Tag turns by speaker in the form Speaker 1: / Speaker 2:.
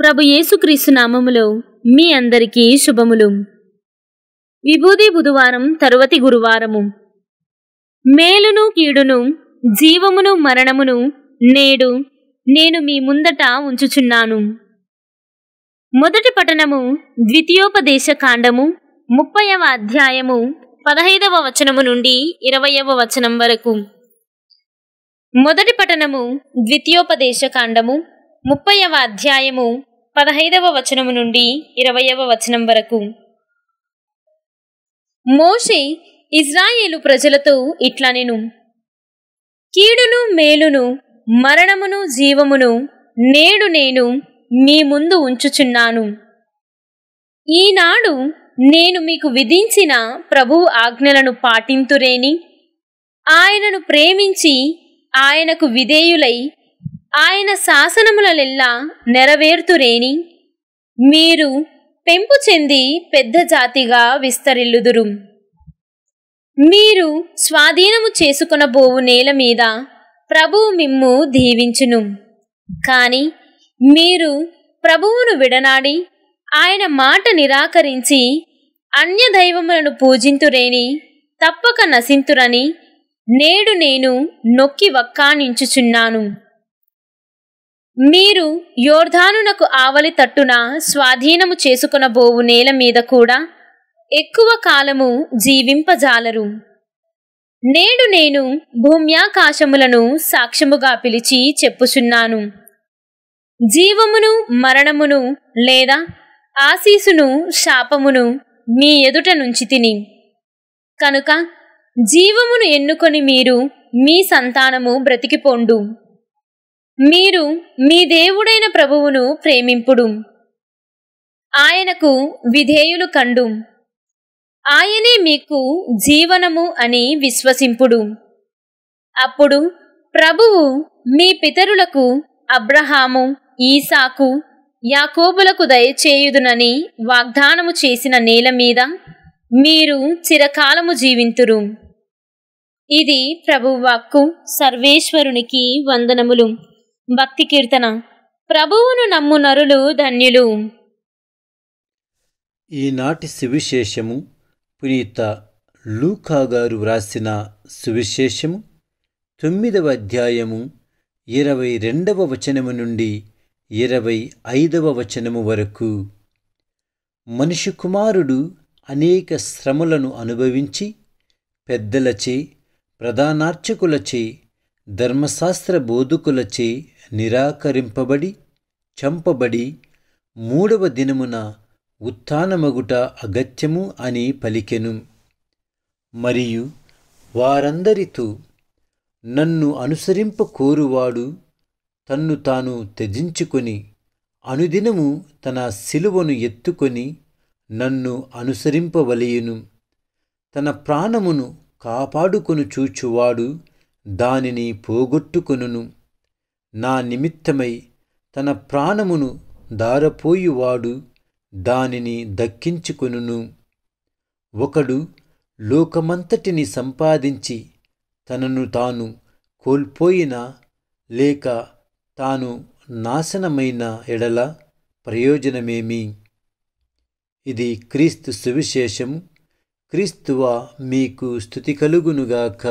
Speaker 1: ప్రభు యేసుక్రీస్తు నామములో మీ అందరికీ శుభములు విభూది బుధవారం తరువతి గురువారము మేలును కీడును జీవమును మరణమును నేడు నేను మీ ముందట ఉంచుచున్నాను మొదటి పఠనము ద్వితీయోపదేశ కాండము ముప్పైవ అధ్యాయము పదహైదవ వచనము నుండి ఇరవయవ వచనం వరకు మొదటి పఠనము ద్వితీయోపదేశ కాండము ముప్పైవ అధ్యాయము పదహైదవ వచనము నుండి ఇరవయవ వచనం వరకు మోషే ఇజ్రాయేలు ప్రజలతో ఇట్లా నేను కీడును మేలును మరణమును జీవమును నేడు నేను మీ ముందు ఉంచుచున్నాను ఈనాడు నేను మీకు విధించిన ప్రభువు ఆజ్ఞలను పాటింతురేని ఆయనను ప్రేమించి ఆయనకు విధేయులై ఆయన శాసనములెల్లా నెరవేర్తురేని మీరు పెంపు చెంది పెద్ద జాతిగా విస్తరిల్లుదురు మీరు స్వాధీనము చేసుకున్న బోవు నేల మీద ప్రభువు మిమ్ము దీవించును కాని మీరు ప్రభువును విడనాడి ఆయన మాట నిరాకరించి అన్య దైవములను పూజింతురేని తప్పక నశింతురని నేడు నేను నొక్కి వక్కానించుచున్నాను మీరు యోర్ధానునకు ఆవలి తట్టున స్వాధీనము చేసుకున్న బోవు నేల మీద కూడా ఎక్కువ కాలము జీవింపజాలరు నేడు నేను భూమ్యాకాశములను సాక్ష్యముగా పిలిచి చెప్పుచున్నాను జీవమును మరణమును లేదా ఆశీసును శాపమును మీ ఎదుట నుంచి తిని కనుక జీవమును ఎన్నుకొని మీరు మీ సంతానము బ్రతికిపోండు మీరు మీ దేవుడైన ప్రభువును ప్రేమింపుడు ఆయనకు విధేయులు కండు ఆయనే మీకు జీవనము అని విశ్వసింపుడు అప్పుడు ప్రభువు మీ పితరులకు అబ్రహాము ఈసాకు యాకోబులకు దయచేయుదునని వాగ్దానము చేసిన నేల మీద మీరు చిరకాలము జీవింతురు ఇది ప్రభువాక్కు సర్వేశ్వరునికి వందనములు భక్తి కీర్తన ప్రభువును నమ్ము నరులు ధన్యులు
Speaker 2: ఈనాటి సువిశేషము పునీత లూకా గారు వ్రాసిన సువిశేషము తొమ్మిదవ అధ్యాయము ఇరవై రెండవ వచనము నుండి ఇరవై ఐదవ వచనము వరకు మనిషి కుమారుడు అనేక శ్రమలను అనుభవించి పెద్దలచే ప్రధానార్చకులచే ధర్మశాస్త్ర బోధకులచే నిరాకరింపబడి చంపబడి మూడవ దినమున ఉత్థానమగుట అగత్యము అని పలికెను మరియు వారందరితో నన్ను అనుసరింప కోరువాడు తన్ను తాను త్యజించుకొని అనుదినము తన శిలువను ఎత్తుకొని నన్ను అనుసరింపవలయును తన ప్రాణమును కాపాడుకొను చూచువాడు దానిని పోగొట్టుకొనును నా నిమిత్తమై తన ప్రాణమును దారపోయువాడు దానిని దక్కించుకొనును ఒకడు లోకమంతటిని సంపాదించి తనను తాను కోల్పోయిన లేక తాను నాశనమైన ఎడల ప్రయోజనమేమి ఇది క్రీస్తు సువిశేషము క్రీస్తువా మీకు స్థుతి కలుగునుగాక